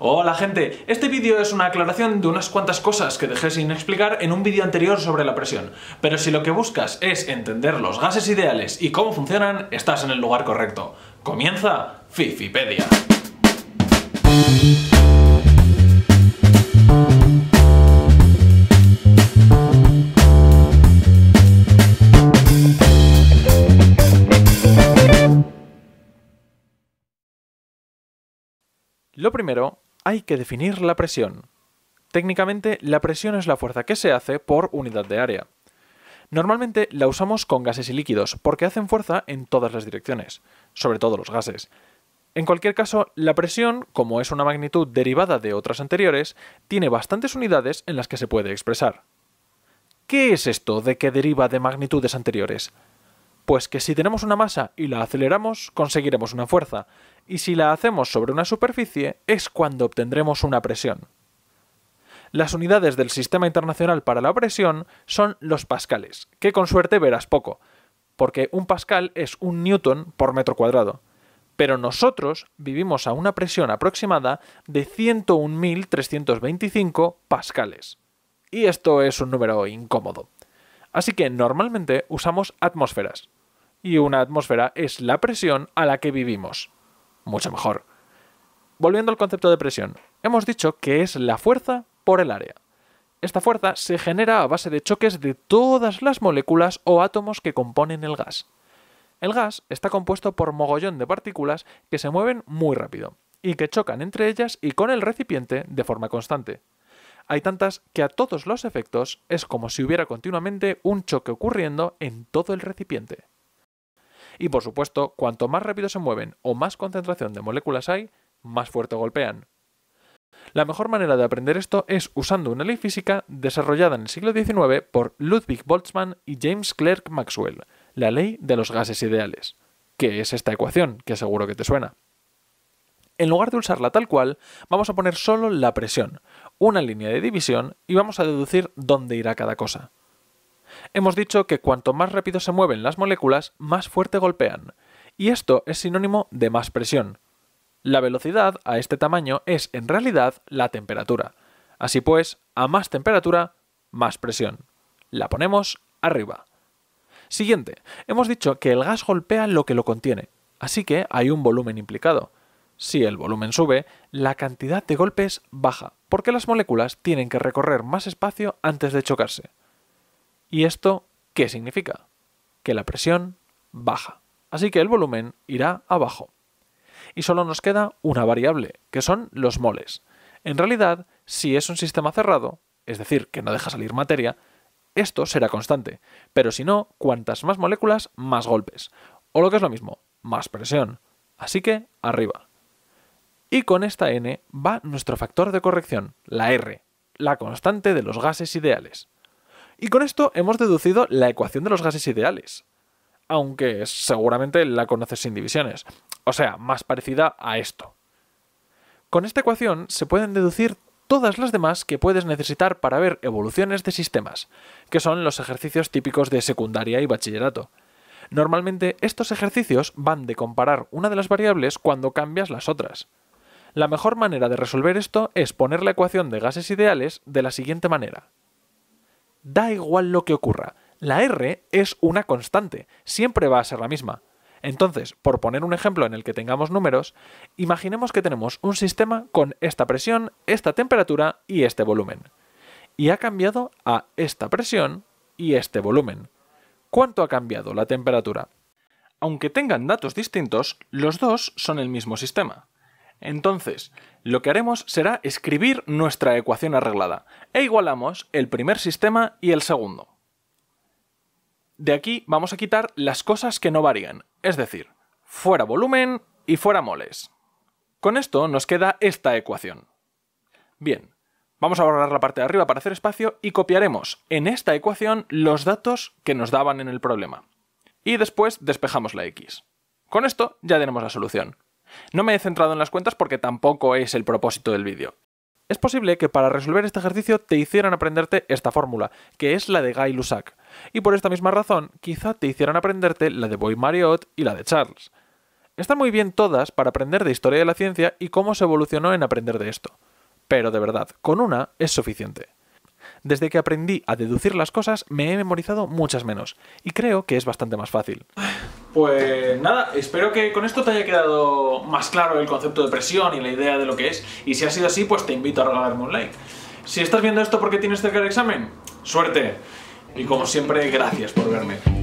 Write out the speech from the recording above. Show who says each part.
Speaker 1: Hola gente, este vídeo es una aclaración de unas cuantas cosas que dejé sin explicar en un vídeo anterior sobre la presión, pero si lo que buscas es entender los gases ideales y cómo funcionan, estás en el lugar correcto. Comienza Fifipedia. Lo primero hay que definir la presión. Técnicamente, la presión es la fuerza que se hace por unidad de área. Normalmente la usamos con gases y líquidos, porque hacen fuerza en todas las direcciones, sobre todo los gases. En cualquier caso, la presión, como es una magnitud derivada de otras anteriores, tiene bastantes unidades en las que se puede expresar. ¿Qué es esto de que deriva de magnitudes anteriores? Pues que si tenemos una masa y la aceleramos, conseguiremos una fuerza, y si la hacemos sobre una superficie, es cuando obtendremos una presión. Las unidades del Sistema Internacional para la Presión son los pascales, que con suerte verás poco, porque un pascal es un newton por metro cuadrado. Pero nosotros vivimos a una presión aproximada de 101.325 pascales. Y esto es un número incómodo. Así que normalmente usamos atmósferas, y una atmósfera es la presión a la que vivimos. Mucho mejor. Volviendo al concepto de presión, hemos dicho que es la fuerza por el área. Esta fuerza se genera a base de choques de todas las moléculas o átomos que componen el gas. El gas está compuesto por mogollón de partículas que se mueven muy rápido y que chocan entre ellas y con el recipiente de forma constante. Hay tantas que a todos los efectos es como si hubiera continuamente un choque ocurriendo en todo el recipiente. Y por supuesto, cuanto más rápido se mueven o más concentración de moléculas hay, más fuerte golpean. La mejor manera de aprender esto es usando una ley física desarrollada en el siglo XIX por Ludwig Boltzmann y James Clerk Maxwell, la ley de los gases ideales, que es esta ecuación, que seguro que te suena. En lugar de usarla tal cual, vamos a poner solo la presión, una línea de división y vamos a deducir dónde irá cada cosa. Hemos dicho que cuanto más rápido se mueven las moléculas, más fuerte golpean, y esto es sinónimo de más presión. La velocidad a este tamaño es en realidad la temperatura. Así pues, a más temperatura, más presión. La ponemos arriba. Siguiente, hemos dicho que el gas golpea lo que lo contiene, así que hay un volumen implicado. Si el volumen sube, la cantidad de golpes baja, porque las moléculas tienen que recorrer más espacio antes de chocarse. ¿Y esto qué significa? Que la presión baja. Así que el volumen irá abajo. Y solo nos queda una variable, que son los moles. En realidad, si es un sistema cerrado, es decir, que no deja salir materia, esto será constante. Pero si no, cuantas más moléculas, más golpes. O lo que es lo mismo, más presión. Así que arriba. Y con esta n va nuestro factor de corrección, la R, la constante de los gases ideales. Y con esto hemos deducido la ecuación de los gases ideales, aunque seguramente la conoces sin divisiones, o sea, más parecida a esto. Con esta ecuación se pueden deducir todas las demás que puedes necesitar para ver evoluciones de sistemas, que son los ejercicios típicos de secundaria y bachillerato. Normalmente estos ejercicios van de comparar una de las variables cuando cambias las otras. La mejor manera de resolver esto es poner la ecuación de gases ideales de la siguiente manera. Da igual lo que ocurra, la R es una constante, siempre va a ser la misma. Entonces, por poner un ejemplo en el que tengamos números, imaginemos que tenemos un sistema con esta presión, esta temperatura y este volumen. Y ha cambiado a esta presión y este volumen. ¿Cuánto ha cambiado la temperatura? Aunque tengan datos distintos, los dos son el mismo sistema. Entonces, lo que haremos será escribir nuestra ecuación arreglada e igualamos el primer sistema y el segundo. De aquí vamos a quitar las cosas que no varían, es decir, fuera volumen y fuera moles. Con esto nos queda esta ecuación. Bien, vamos a borrar la parte de arriba para hacer espacio y copiaremos en esta ecuación los datos que nos daban en el problema. Y después despejamos la x. Con esto ya tenemos la solución. No me he centrado en las cuentas porque tampoco es el propósito del vídeo. Es posible que para resolver este ejercicio te hicieran aprenderte esta fórmula, que es la de Guy Lussac, y por esta misma razón quizá te hicieran aprenderte la de Boy Marriott y la de Charles. Están muy bien todas para aprender de historia de la ciencia y cómo se evolucionó en aprender de esto. Pero de verdad, con una es suficiente. Desde que aprendí a deducir las cosas, me he memorizado muchas menos. Y creo que es bastante más fácil. Pues nada, espero que con esto te haya quedado más claro el concepto de presión y la idea de lo que es. Y si ha sido así, pues te invito a regalarme un like. Si estás viendo esto porque tienes cerca el examen, suerte. Y como siempre, gracias por verme.